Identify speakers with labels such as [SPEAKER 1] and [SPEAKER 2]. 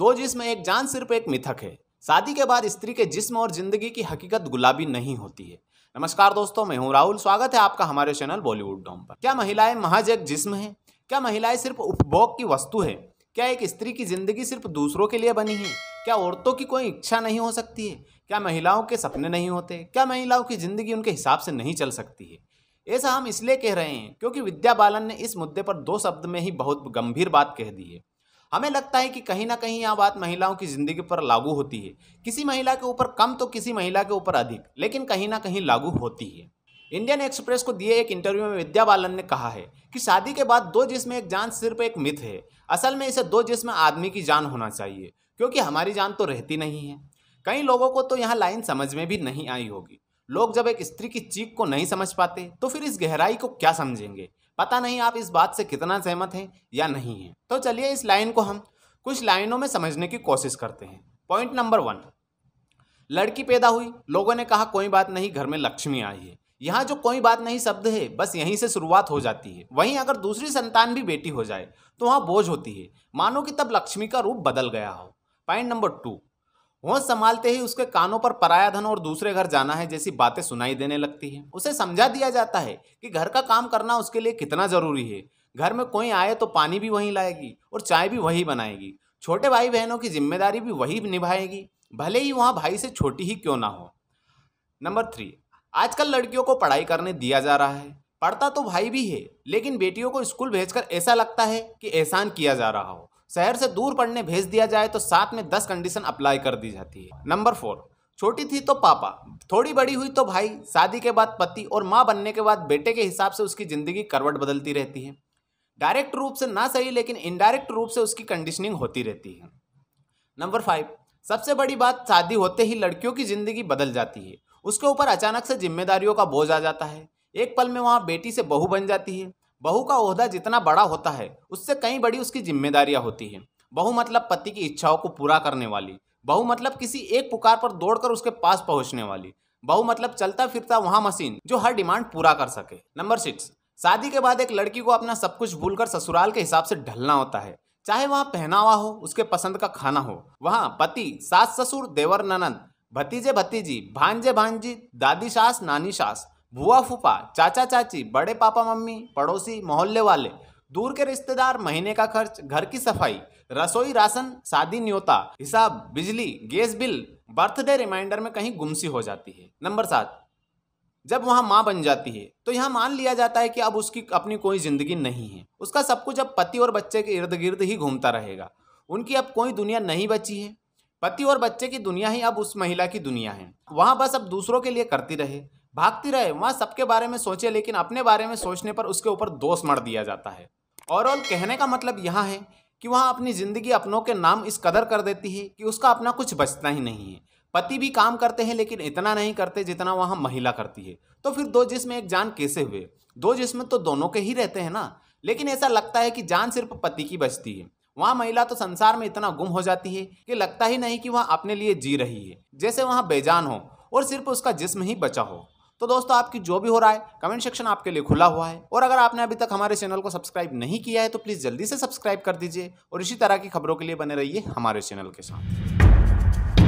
[SPEAKER 1] दो जिस्म एक जान सिर्फ एक मिथक है शादी के बाद स्त्री के जिस्म और जिंदगी की हकीकत गुलाबी नहीं होती है नमस्कार दोस्तों मैं हूं राहुल स्वागत है आपका हमारे चैनल बॉलीवुड डॉम पर क्या महिलाएं महज एक जिस्म है क्या महिलाएं सिर्फ उपभोग की वस्तु है क्या एक स्त्री की जिंदगी सिर्फ दूसरों के लिए बनी है क्या औरतों की कोई इच्छा नहीं हो सकती है क्या महिलाओं के सपने नहीं होते क्या महिलाओं की जिंदगी उनके हिसाब से नहीं चल सकती है ऐसा हम इसलिए कह रहे हैं क्योंकि विद्या बालन ने इस मुद्दे पर दो शब्द में ही बहुत गंभीर बात कह दी है हमें लगता है कि कहीं ना कहीं यह बात महिलाओं की ज़िंदगी पर लागू होती है किसी महिला के ऊपर कम तो किसी महिला के ऊपर अधिक लेकिन कहीं ना कहीं लागू होती है इंडियन एक्सप्रेस को दिए एक इंटरव्यू में विद्या बालन ने कहा है कि शादी के बाद दो जिसमें एक जान सिर्फ एक मिथ है असल में इसे दो जिसमें आदमी की जान होना चाहिए क्योंकि हमारी जान तो रहती नहीं है कई लोगों को तो यहाँ लाइन समझ में भी नहीं आई होगी लोग जब एक स्त्री की चीख को नहीं समझ पाते तो फिर इस गहराई को क्या समझेंगे पता नहीं आप इस बात से कितना सहमत हैं या नहीं हैं तो चलिए इस लाइन को हम कुछ लाइनों में समझने की कोशिश करते हैं पॉइंट नंबर वन लड़की पैदा हुई लोगों ने कहा कोई बात नहीं घर में लक्ष्मी आई है यहाँ जो कोई बात नहीं शब्द है बस यहीं से शुरुआत हो जाती है वहीं अगर दूसरी संतान भी बेटी हो जाए तो वहाँ बोझ होती है मानो कि तब लक्ष्मी का रूप बदल गया हो पॉइंट नंबर टू होश संभालते ही उसके कानों पर पराया धन और दूसरे घर जाना है जैसी बातें सुनाई देने लगती है उसे समझा दिया जाता है कि घर का काम करना उसके लिए कितना ज़रूरी है घर में कोई आए तो पानी भी वहीं लाएगी और चाय भी वहीं बनाएगी छोटे भाई बहनों की जिम्मेदारी भी वही निभाएगी भले ही वहाँ भाई से छोटी ही क्यों ना हो नंबर थ्री आजकल लड़कियों को पढ़ाई करने दिया जा रहा है पढ़ता तो भाई भी है लेकिन बेटियों को स्कूल भेजकर ऐसा लगता है कि एहसान किया जा रहा हो शहर से दूर पढ़ने भेज दिया जाए तो साथ में दस कंडीशन अप्लाई कर दी जाती है नंबर फोर छोटी थी तो पापा थोड़ी बड़ी हुई तो भाई शादी के बाद पति और माँ बनने के बाद बेटे के हिसाब से उसकी ज़िंदगी करवट बदलती रहती है डायरेक्ट रूप से ना सही लेकिन इनडायरेक्ट रूप से उसकी कंडीशनिंग होती रहती है नंबर फाइव सबसे बड़ी बात शादी होते ही लड़कियों की ज़िंदगी बदल जाती है उसके ऊपर अचानक से जिम्मेदारियों का बोझ आ जाता है एक पल में वहाँ बेटी से बहू बन जाती है बहू का ओहदा जितना बड़ा होता है उससे कई बड़ी उसकी जिम्मेदारियां होती हैं बहू मतलब पति की इच्छाओं को पूरा करने वाली बहू मतलब किसी एक पुकार पर दौड़कर उसके पास पहुंचने वाली बहू मतलब चलता फिरता वहां मशीन जो हर डिमांड पूरा कर सके नंबर सिक्स शादी के बाद एक लड़की को अपना सब कुछ भूलकर ससुराल के हिसाब से ढलना होता है चाहे वहाँ पहनावा हो उसके पसंद का खाना हो वहाँ पति सास ससुर देवर ननंद भतीजे भतीजी भांजे भांजी दादी सास नानी सास भुआ फूफा चाचा चाची बड़े पापा मम्मी पड़ोसी मोहल्ले वाले दूर के रिश्तेदार महीने का खर्च घर की सफाई रसोई राशन शादी न्योता हिसाब बिजली गैस बिल बर्थडे रिमाइंडर में कहीं गुमसी हो जाती है नंबर सात जब वहाँ माँ बन जाती है तो यहाँ मान लिया जाता है कि अब उसकी अपनी कोई जिंदगी नहीं है उसका सब कुछ अब पति और बच्चे के इर्द गिर्द ही घूमता रहेगा उनकी अब कोई दुनिया नहीं बची है पति और बच्चे की दुनिया ही अब उस महिला की दुनिया है वहाँ बस अब दूसरों के लिए करती रहे भागती रहे वहाँ सबके बारे में सोचे लेकिन अपने बारे में सोचने पर उसके ऊपर दोष मर दिया जाता है ओवरऑल कहने का मतलब यहाँ है कि वहाँ अपनी ज़िंदगी अपनों के नाम इस कदर कर देती है कि उसका अपना कुछ बचता ही नहीं है पति भी काम करते हैं लेकिन इतना नहीं करते जितना वहाँ महिला करती है तो फिर दो जिसमें एक जान कैसे हुए दो जिसमें तो दोनों के ही रहते हैं ना लेकिन ऐसा लगता है कि जान सिर्फ पति की बचती है वहाँ महिला तो संसार में इतना गुम हो जाती है कि लगता ही नहीं कि वह अपने लिए जी रही है जैसे वहाँ बेजान हो और सिर्फ उसका जिस्म ही बचा हो तो दोस्तों आपकी जो भी हो रहा है कमेंट सेक्शन आपके लिए खुला हुआ है और अगर आपने अभी तक हमारे चैनल को सब्सक्राइब नहीं किया है तो प्लीज़ जल्दी से सब्सक्राइब कर दीजिए और इसी तरह की खबरों के लिए बने रहिए हमारे चैनल के साथ